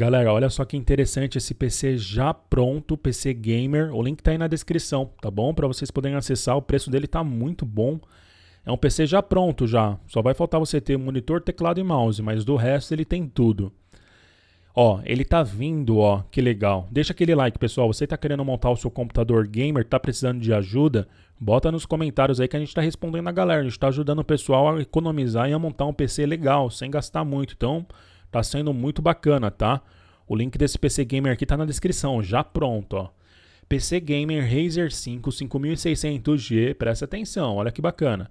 Galera, olha só que interessante esse PC já pronto, PC Gamer. O link tá aí na descrição, tá bom? Para vocês poderem acessar, o preço dele tá muito bom. É um PC já pronto já. Só vai faltar você ter monitor, teclado e mouse, mas do resto ele tem tudo. Ó, ele tá vindo, ó, que legal. Deixa aquele like, pessoal. Você tá querendo montar o seu computador gamer, tá precisando de ajuda? Bota nos comentários aí que a gente tá respondendo a galera. A gente tá ajudando o pessoal a economizar e a montar um PC legal, sem gastar muito. Então, Tá sendo muito bacana, tá? O link desse PC Gamer aqui tá na descrição, já pronto, ó. PC Gamer Razer 5 5600G, presta atenção, olha que bacana.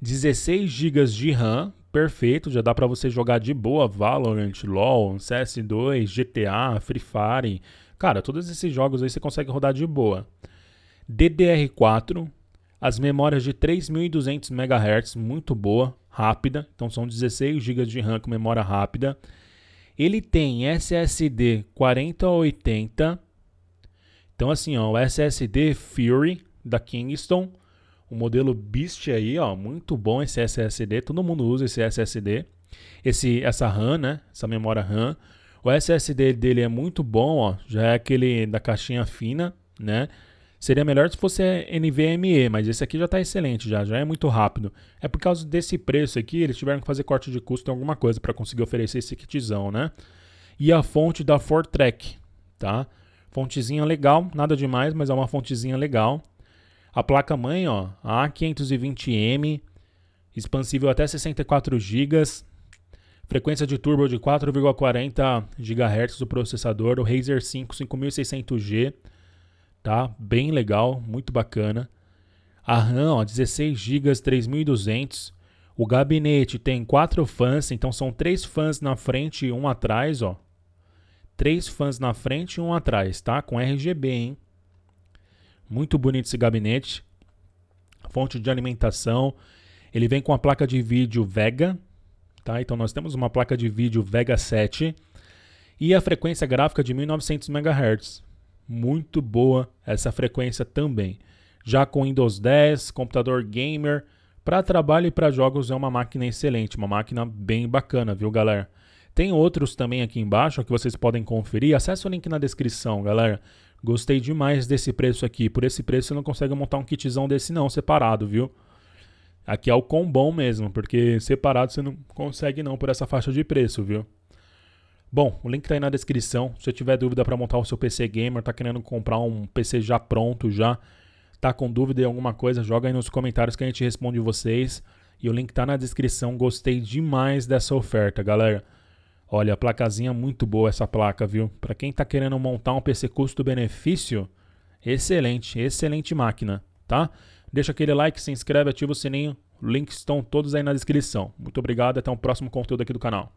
16 GB de RAM, perfeito, já dá para você jogar de boa Valorant, LoL, CS2, GTA, Free Fire. Cara, todos esses jogos aí você consegue rodar de boa. DDR4, as memórias de 3200 MHz, muito boa rápida, então são 16 GB de RAM com memória rápida. Ele tem SSD 4080. Então assim, ó, o SSD Fury da Kingston, o modelo Beast aí, ó, muito bom esse SSD, todo mundo usa esse SSD. Esse essa RAM, né? Essa memória RAM. O SSD dele é muito bom, ó, já é aquele da caixinha fina, né? Seria melhor se fosse NVMe, mas esse aqui já está excelente, já, já é muito rápido. É por causa desse preço aqui, eles tiveram que fazer corte de custo em alguma coisa para conseguir oferecer esse kitzão, né? E a fonte da Fortrek, tá? Fontezinha legal, nada demais, mas é uma fontezinha legal. A placa mãe, ó, a A520M, expansível até 64 GB, frequência de turbo de 4,40 GHz do processador, o Razer 5 5600G tá? Bem legal, muito bacana. A RAM, ó, 16 GB, 3200. O gabinete tem quatro fãs, então são três fãs na frente e um atrás, ó. Três fãs na frente e um atrás, tá? Com RGB, hein? Muito bonito esse gabinete. Fonte de alimentação. Ele vem com a placa de vídeo Vega, tá? Então nós temos uma placa de vídeo Vega 7 e a frequência gráfica de 1900 MHz muito boa essa frequência também. Já com Windows 10, computador gamer, para trabalho e para jogos é uma máquina excelente, uma máquina bem bacana, viu, galera? Tem outros também aqui embaixo que vocês podem conferir. Acesse o link na descrição, galera. Gostei demais desse preço aqui. Por esse preço você não consegue montar um kitzão desse não, separado, viu? Aqui é o combom mesmo, porque separado você não consegue não por essa faixa de preço, viu? Bom, o link está aí na descrição. Se você tiver dúvida para montar o seu PC gamer, tá querendo comprar um PC já pronto já, tá com dúvida em alguma coisa, joga aí nos comentários que a gente responde vocês. E o link tá na descrição. Gostei demais dessa oferta, galera. Olha, a placazinha é muito boa essa placa, viu? Para quem tá querendo montar um PC custo-benefício, excelente, excelente máquina, tá? Deixa aquele like, se inscreve, ativa o sininho. Links estão todos aí na descrição. Muito obrigado, até o um próximo conteúdo aqui do canal.